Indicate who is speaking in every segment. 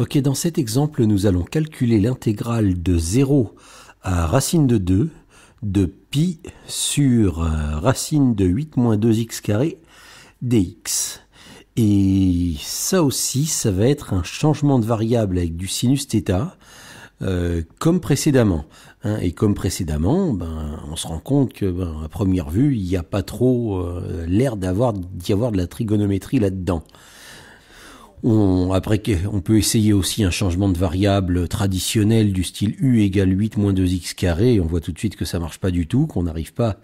Speaker 1: Ok, dans cet exemple, nous allons calculer l'intégrale de 0 à racine de 2 de pi sur euh, racine de 8 moins 2x carré dx. Et ça aussi, ça va être un changement de variable avec du sinus θ, euh, comme précédemment. Hein. et comme précédemment, ben, on se rend compte que, ben, à première vue, il n'y a pas trop euh, l'air d'y avoir de la trigonométrie là-dedans. On, après, peut essayer aussi un changement de variable traditionnel du style U égale 8 moins 2x carré. On voit tout de suite que ça marche pas du tout, qu'on n'arrive pas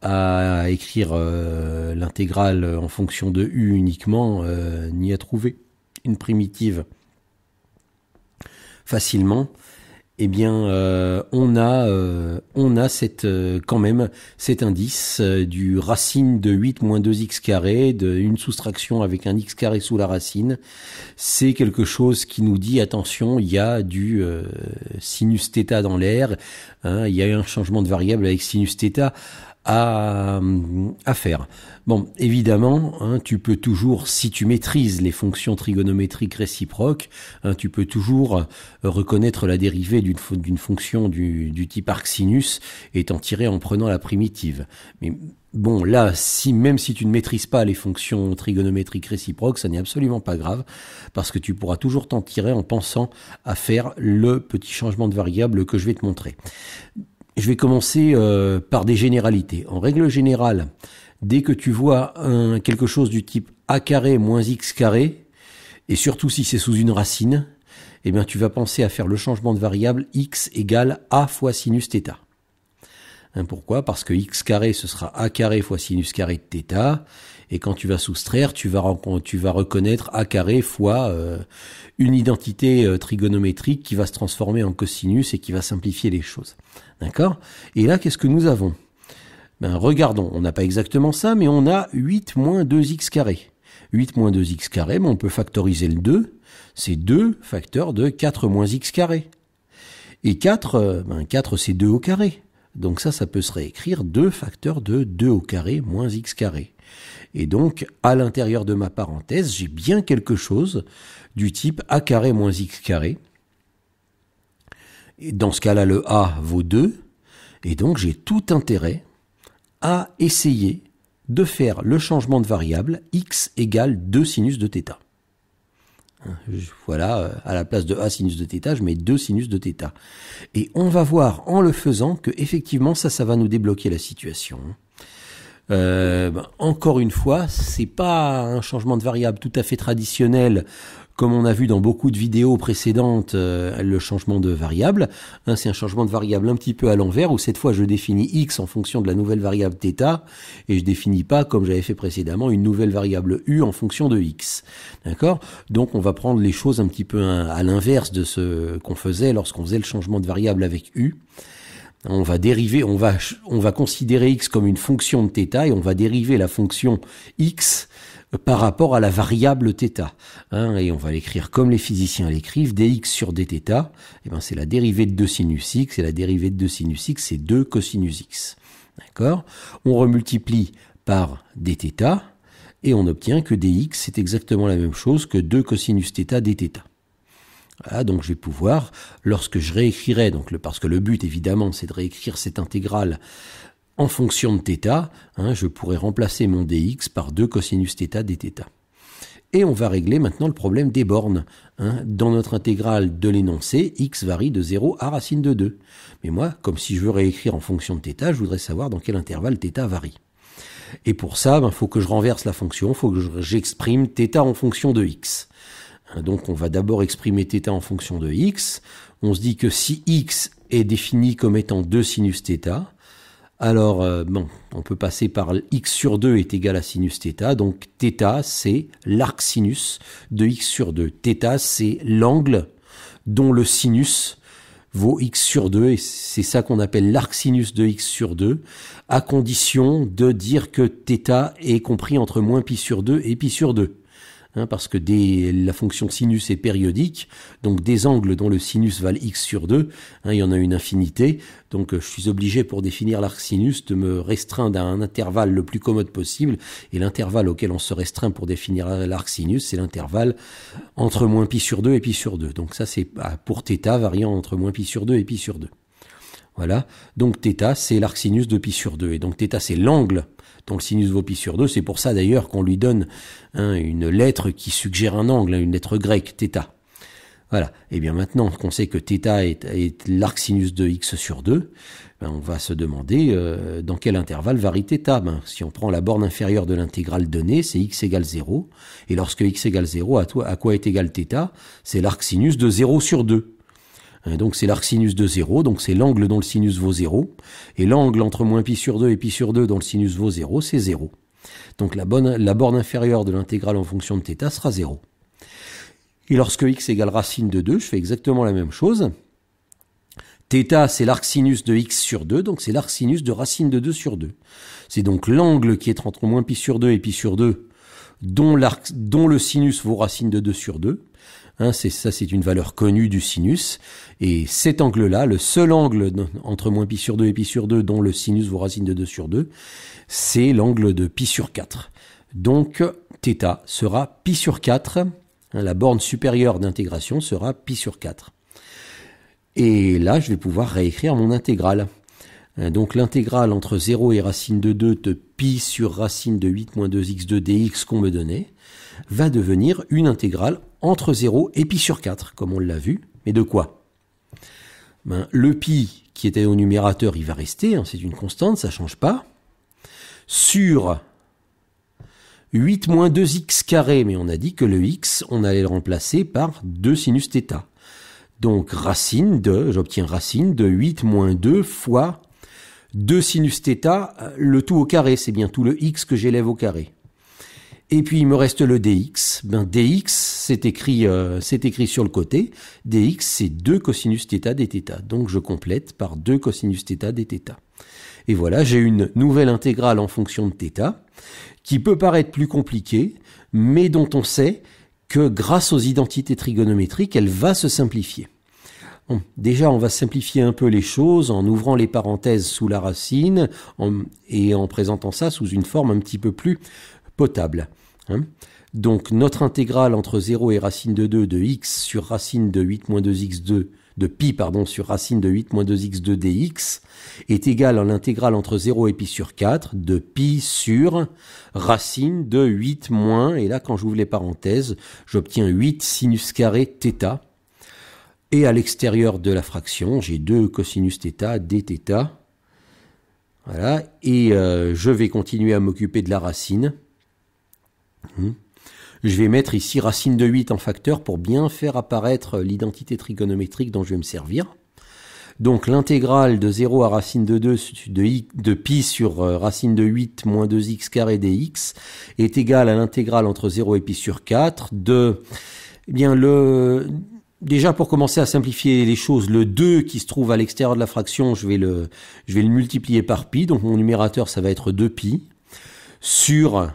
Speaker 1: à écrire euh, l'intégrale en fonction de U uniquement, euh, ni à trouver une primitive facilement eh bien, euh, on a, euh, on a cette, euh, quand même cet indice du racine de 8 moins 2x carré, une soustraction avec un x carré sous la racine. C'est quelque chose qui nous dit, attention, il y a du sinus θ dans l'air, hein, il y a un changement de variable avec sinus θ à, faire. Bon, évidemment, hein, tu peux toujours, si tu maîtrises les fonctions trigonométriques réciproques, hein, tu peux toujours euh, reconnaître la dérivée d'une fonction du, type arcsinus et t'en tirer en prenant la primitive. Mais Bon, là, si, même si tu ne maîtrises pas les fonctions trigonométriques réciproques, ça n'est absolument pas grave, parce que tu pourras toujours t'en tirer en pensant à faire le petit changement de variable que je vais te montrer je vais commencer euh, par des généralités. En règle générale, dès que tu vois quelque chose du type a carré moins x carré, et surtout si c'est sous une racine, eh bien tu vas penser à faire le changement de variable x égale a fois sinus theta. Hein, pourquoi Parce que x carré, ce sera a carré fois sinus carré de θ. Et quand tu vas soustraire, tu vas, reconnaître a carré fois euh, une identité euh, trigonométrique qui va se transformer en cosinus et qui va simplifier les choses. D'accord Et là, qu'est-ce que nous avons ben, Regardons, on n'a pas exactement ça, mais on a 8 moins 2x carré. 8 moins 2x carré, ben, on peut factoriser le 2. C'est 2 facteur de 4 moins x carré. Et 4, euh, ben 4 c'est 2 au carré. Donc ça, ça peut se réécrire 2 facteurs de 2 au carré moins x carré. Et donc, à l'intérieur de ma parenthèse, j'ai bien quelque chose du type a carré moins x carré. Et dans ce cas-là, le a vaut 2. Et donc, j'ai tout intérêt à essayer de faire le changement de variable x égale 2 sinus de θ. Voilà, euh, à la place de A sinus de θ, je mets 2 sinus de θ. Et on va voir en le faisant que effectivement ça, ça va nous débloquer la situation. Euh, ben, encore une fois, c'est pas un changement de variable tout à fait traditionnel comme on a vu dans beaucoup de vidéos précédentes, euh, le changement de variable, hein, c'est un changement de variable un petit peu à l'envers, où cette fois je définis x en fonction de la nouvelle variable θ, et je définis pas, comme j'avais fait précédemment, une nouvelle variable u en fonction de x. D'accord Donc on va prendre les choses un petit peu hein, à l'inverse de ce qu'on faisait lorsqu'on faisait le changement de variable avec u. Hein, on va dériver, on va, on va considérer x comme une fonction de θ et on va dériver la fonction x euh, par rapport à la variable θ. Hein, et on va l'écrire comme les physiciens l'écrivent, dx sur dθ, eh ben c'est la dérivée de 2 sinus x, et la dérivée de 2 sinus x, c'est 2 cosinus x. D'accord On remultiplie par dθ, et on obtient que dx, c'est exactement la même chose que 2 cosinus θ dθ. Ah, donc je vais pouvoir, lorsque je réécrirai, donc parce que le but évidemment c'est de réécrire cette intégrale en fonction de θ, hein, je pourrais remplacer mon dx par 2 cosinus θ dθ. Et on va régler maintenant le problème des bornes. Hein. Dans notre intégrale de l'énoncé, x varie de 0 à racine de 2. Mais moi, comme si je veux réécrire en fonction de θ, je voudrais savoir dans quel intervalle θ varie. Et pour ça, il ben, faut que je renverse la fonction, il faut que j'exprime θ en fonction de x. Hein, donc on va d'abord exprimer θ en fonction de x. On se dit que si x est défini comme étant 2 sinus θ, alors euh, bon, on peut passer par x sur 2 est égal à sinus θ. Donc θ c'est l'arc sinus de x sur 2. θ c'est l'angle dont le sinus vaut x sur 2 et c'est ça qu'on appelle l'arc sinus de x sur 2 à condition de dire que θ est compris entre moins pi sur 2 et π sur 2. Hein, parce que la fonction sinus est périodique, donc des angles dont le sinus valent x sur 2, hein, il y en a une infinité, donc euh, je suis obligé pour définir l'arc sinus de me restreindre à un intervalle le plus commode possible, et l'intervalle auquel on se restreint pour définir l'arc sinus, c'est l'intervalle entre moins pi sur 2 et pi sur 2. Donc ça c'est pour θ variant entre moins pi sur 2 et pi sur 2. Voilà. Donc θ, c'est l'arc sinus de pi sur 2. Et donc θ, c'est l'angle dont le sinus vaut pi sur 2. C'est pour ça d'ailleurs qu'on lui donne hein, une lettre qui suggère un angle, hein, une lettre grecque, θ. Voilà. Et eh bien maintenant qu'on sait que θ est, l'arc sinus de x sur 2, ben, on va se demander euh, dans quel intervalle varie θ. Ben, si on prend la borne inférieure de l'intégrale donnée, c'est x égale 0. Et lorsque x égale 0, à, à quoi est égal θ C'est l'arc sinus de 0 sur 2. Euh, donc c'est l'arc sinus de 0, donc c'est l'angle dont le sinus vaut 0, et l'angle entre moins pi sur 2 et pi sur 2 dont le sinus vaut 0, c'est 0. Donc la, bonne, la borne inférieure de l'intégrale en fonction de θ sera 0. Et lorsque x égale racine de 2, je fais exactement la même chose. Θ, c'est l'arc sinus de x sur 2, donc c'est l'arc sinus de racine de 2 sur 2. C'est donc l'angle qui est entre moins pi sur 2 et pi sur 2, dont, dont le sinus vaut racine de 2 sur 2. Hein, c'est ça, c'est une valeur connue du sinus. Et cet angle-là, le seul angle entre moins pi sur 2 et pi sur 2 dont le sinus vous racine de 2 sur 2, c'est l'angle de pi sur 4. Donc θ sera pi sur 4. Hein, la borne supérieure d'intégration sera pi sur 4. Et là, je vais pouvoir réécrire mon intégrale. Euh, donc l'intégrale entre 0 et racine de 2 de pi sur racine de 8 moins 2x 2 dx qu'on me donnait va devenir une intégrale entre 0 et pi sur 4, comme on l'a vu. Mais de quoi ben, Le pi qui était au numérateur, il va rester, hein, c'est une constante, ça ne change pas. Sur 8 moins 2x carré, mais on a dit que le x, on allait le remplacer par 2 sinus Donc racine de, j'obtiens racine de 8 moins 2 fois 2 sinus θ, le tout au carré, c'est bien tout le x que j'élève au carré. Et puis il me reste le dx. Ben, dx, c'est écrit, euh, c'est écrit sur le côté. dx, c'est 2 cosinus θ dθ. Donc je complète par 2 cosinus θ dθ. Et voilà, j'ai une nouvelle intégrale en fonction de θ, qui peut paraître plus compliquée, mais dont on sait que grâce aux identités trigonométriques, elle va se simplifier déjà, on va simplifier un peu les choses en ouvrant les parenthèses sous la racine et en présentant ça sous une forme un petit peu plus potable. Hein. Donc notre intégrale entre 0 et racine de 2 de x sur racine de 8 moins 2x2 de pi pardon sur racine de 8 moins 2x2 dx est égale à l'intégrale entre 0 et pi sur 4 de pi sur racine de 8 moins et là quand j'ouvre les parenthèses j'obtiens 8 sinus carré θ et à l'extérieur de la fraction, j'ai 2 cosinus θ, dθ. Voilà. Et euh, je vais continuer à m'occuper de la racine. Hmm. Je vais mettre ici racine de 8 en facteur pour bien faire apparaître l'identité trigonométrique dont je vais me servir. Donc l'intégrale de 0 à racine de 2 de, de pi sur euh, racine de 8 moins 2x carré dx est égale à l'intégrale entre 0 et pi sur 4 de eh bien le Déjà, pour commencer à simplifier les choses, le 2 qui se trouve à l'extérieur de la fraction, je vais, le, multiplier par pi. Donc mon numérateur, ça va être 2pi sur...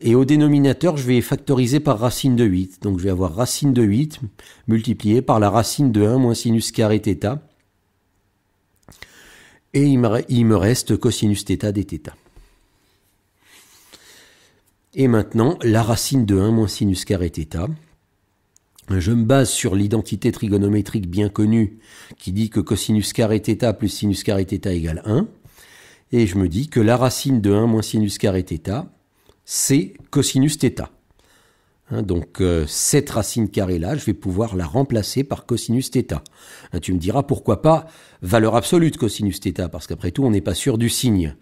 Speaker 1: Et au dénominateur, je vais factoriser par racine de 8. Donc je vais avoir racine de 8 multiplié par la racine de 1 moins sinus carré θ. Et il me, il me reste cosinus θ dθ. Et maintenant, la racine de 1 moins sinus carré θ. Je me base sur l'identité trigonométrique bien connue qui dit que cosinus carré θ plus sinus carré θ égale 1. Et je me dis que la racine de 1 moins sinus carré c'est cosinus θ. Hein, donc euh, cette racine carrée-là, je vais pouvoir la remplacer par cosinus θ. Hein, tu me diras pourquoi pas valeur absolue de cosinus parce qu'après tout, on n'est pas sûr du signe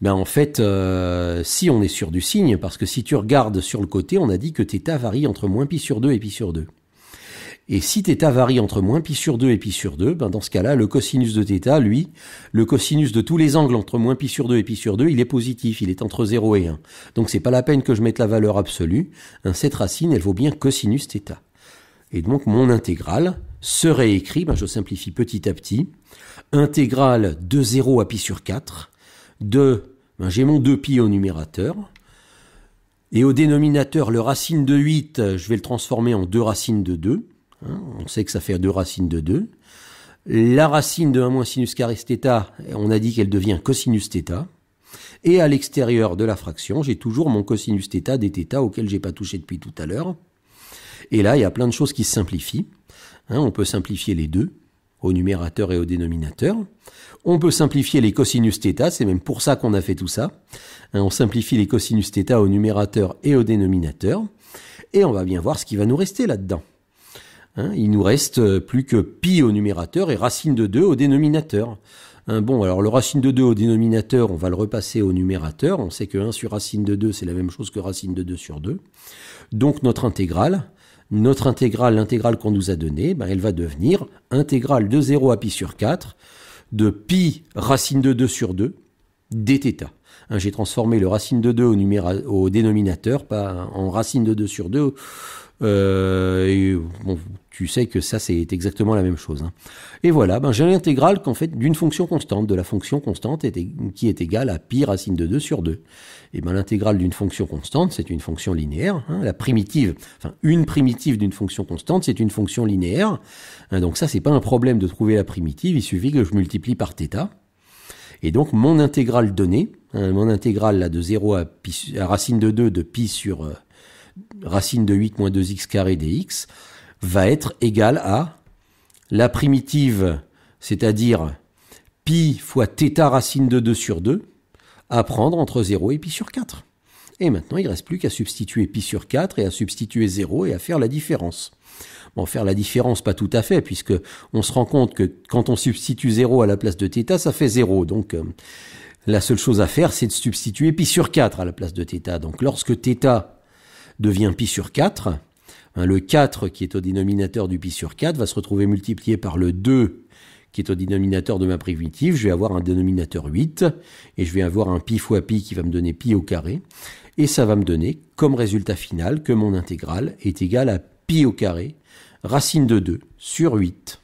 Speaker 1: ben en fait, euh, si on est sûr du signe, parce que si tu regardes sur le côté, on a dit que θ varie entre moins pi sur 2 et π sur 2. Et si θ varie entre moins pi sur 2 et pi sur 2, ben dans ce cas-là, le cosinus de θ, lui, le cosinus de tous les angles entre moins pi sur 2 et pi sur 2, il est positif, il est entre 0 et 1. Donc c'est pas la peine que je mette la valeur absolue. Hein, cette racine, elle vaut bien cosinus θ. Et donc mon intégrale serait écrite, ben, je simplifie petit à petit, intégrale de 0 à pi sur 4 2, ben, j'ai mon 2 pi au numérateur, et au dénominateur, le racine de 8, je vais le transformer en 2 racines de 2. Hein. on sait que ça fait 2 racines de 2. La racine de 1 moins sinus carré θ, on a dit qu'elle devient cosinus θ. Et à l'extérieur de la fraction, j'ai toujours mon cosinus θ dθ auquel j'ai pas touché depuis tout à l'heure. Et là, il y a plein de choses qui se simplifient. Hein. on peut simplifier les deux au numérateur et au dénominateur. On peut simplifier les cosinus θ, c'est même pour ça qu'on a fait tout ça. Hein, on simplifie les cosinus θ au numérateur et au dénominateur. Et on va bien voir ce qui va nous rester là-dedans. Hein, il nous reste euh, plus que pi au numérateur et racine de 2 au dénominateur. Hein, bon, alors le racine de 2 au dénominateur, on va le repasser au numérateur. On sait que 1 sur racine de 2, c'est la même chose que racine de 2 sur 2. Donc notre intégrale, notre intégrale, l'intégrale qu'on nous a donnée, ben, elle va devenir intégrale de 0 à pi sur 4 de pi racine de 2 sur 2 dθ. Hein, j'ai transformé le racine de 2 au, au dénominateur en racine de 2 sur 2. Euh, tu sais que ça, c'est exactement la même chose. Hein. Et voilà, ben, j'ai l'intégrale qu'en fait d'une fonction constante, de la fonction constante qui est égale à pi racine de 2 sur 2. Et ben l'intégrale d'une fonction constante, c'est une fonction linéaire. Hein, la primitive, enfin une primitive d'une fonction constante, c'est une fonction linéaire. donc ça, c'est pas un problème de trouver la primitive. Il suffit que je multiplie par θ. Et donc mon intégrale donnée, hein, mon intégrale là, de 0 à, racine de 2 de pi sur euh, racine de 8 moins 2x carré dx, va être égale à la primitive, c'est-à-dire pi fois θ racine de 2 sur 2, à prendre entre 0 et pi sur 4. Et maintenant, il ne reste plus qu'à substituer pi sur 4 et à substituer 0 et à faire la différence. Bon, faire la différence, pas tout à fait, puisque on se rend compte que quand on substitue 0 à la place de θ, ça fait 0. Donc, euh, la seule chose à faire, c'est de substituer pi sur 4 à la place de θ. Donc, lorsque θ devient pi sur 4, hein, le 4 qui est au dénominateur du pi sur 4 va se retrouver multiplié par le 2 qui est au dénominateur de ma primitive, je vais avoir un dénominateur 8, et je vais avoir un pi fois pi qui va me donner pi au carré et ça va me donner comme résultat final que mon intégrale est égale à pi au carré, racine de 2 sur 8.